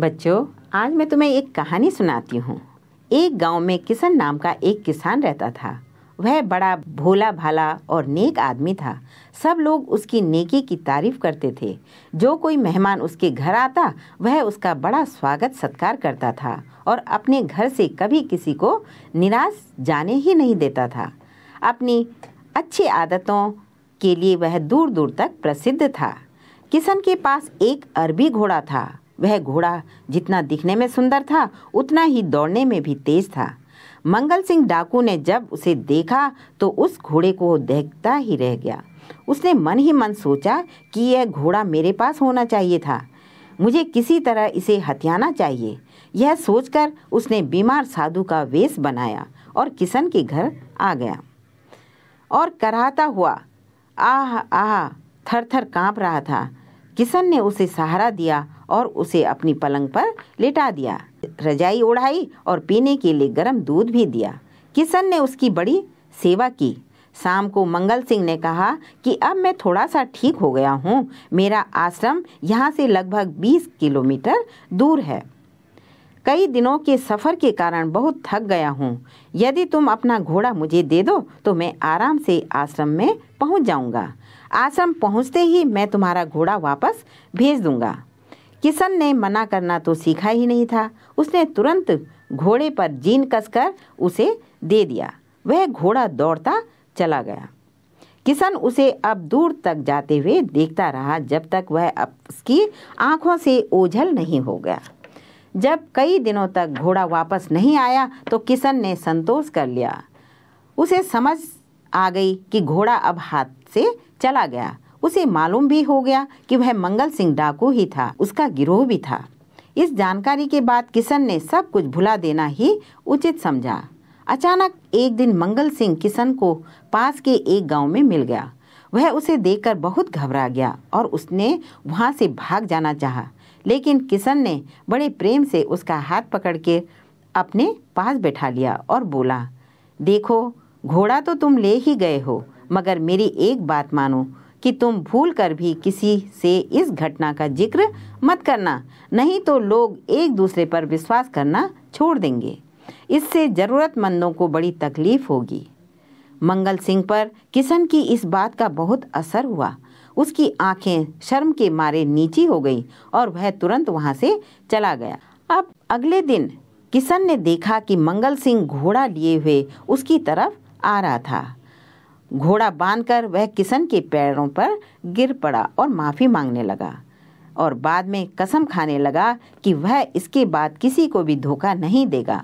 बच्चों आज मैं तुम्हें एक कहानी सुनाती हूँ एक गांव में किशन नाम का एक किसान रहता था वह बड़ा भोला भाला और नेक आदमी था सब लोग उसकी नेकी की तारीफ करते थे जो कोई मेहमान उसके घर आता वह उसका बड़ा स्वागत सत्कार करता था और अपने घर से कभी किसी को निराश जाने ही नहीं देता था अपनी अच्छी आदतों के लिए वह दूर दूर तक प्रसिद्ध था किशन के पास एक अरबी घोड़ा था वह घोड़ा जितना दिखने में सुंदर था उतना ही दौड़ने में भी तेज था मंगल सिंह डाकू ने जब उसे देखा तो उस घोड़े को देखता ही रह गया उसने मन ही मन सोचा कि यह घोड़ा मेरे पास होना चाहिए था मुझे किसी तरह इसे हथियाना चाहिए यह सोचकर उसने बीमार साधु का वेश बनाया और किशन के घर आ गया और कराहता हुआ आह आह थर थर काँप रहा था किशन ने उसे सहारा दिया और उसे अपनी पलंग पर लिटा दिया रजाई ओढ़ाई और पीने के लिए गर्म दूध भी दिया किशन ने उसकी बड़ी सेवा की शाम को मंगल सिंह ने कहा कि अब मैं थोड़ा सा ठीक हो गया हूँ मेरा आश्रम यहाँ से लगभग 20 किलोमीटर दूर है कई दिनों के सफ़र के कारण बहुत थक गया हूँ यदि तुम अपना घोड़ा मुझे दे दो तो मैं आराम से आश्रम में पहुँच जाऊँगा आश्रम पहुँचते ही मैं तुम्हारा घोड़ा वापस भेज दूँगा किशन ने मना करना तो सीखा ही नहीं था उसने तुरंत घोड़े पर जीन कसकर उसे दे दिया वह घोड़ा दौड़ता चला गया किशन उसे अब दूर तक जाते हुए देखता रहा जब तक वह अब उसकी आंखों से ओझल नहीं हो गया जब कई दिनों तक घोड़ा वापस नहीं आया तो किशन ने संतोष कर लिया उसे समझ आ गई कि घोड़ा अब हाथ से चला गया उसे मालूम भी हो गया कि वह मंगल सिंह डाकू ही था उसका गिरोह भी था इस जानकारी के बाद किशन ने सब कुछ भुला देना ही उचित समझा अचानक एक दिन मंगल सिंह किशन को पास के एक गांव में मिल गया वह उसे देखकर बहुत घबरा गया और उसने वहां से भाग जाना चाहा लेकिन किशन ने बड़े प्रेम से उसका हाथ पकड़ के अपने पास बैठा लिया और बोला देखो घोड़ा तो तुम ले ही गए हो मगर मेरी एक बात मानो कि तुम भूल कर भी किसी से इस घटना का जिक्र मत करना नहीं तो लोग एक दूसरे पर विश्वास करना छोड़ देंगे इससे ज़रूरतमंदों को बड़ी तकलीफ होगी मंगल सिंह पर किशन की इस बात का बहुत असर हुआ उसकी आंखें शर्म के मारे नीची हो गई और वह तुरंत वहां से चला गया अब अगले दिन किशन ने देखा कि मंगल सिंह घोड़ा लिए हुए उसकी तरफ आ रहा था घोड़ा बांधकर वह किशन के पैरों पर गिर पड़ा और माफ़ी मांगने लगा और बाद में कसम खाने लगा कि वह इसके बाद किसी को भी धोखा नहीं देगा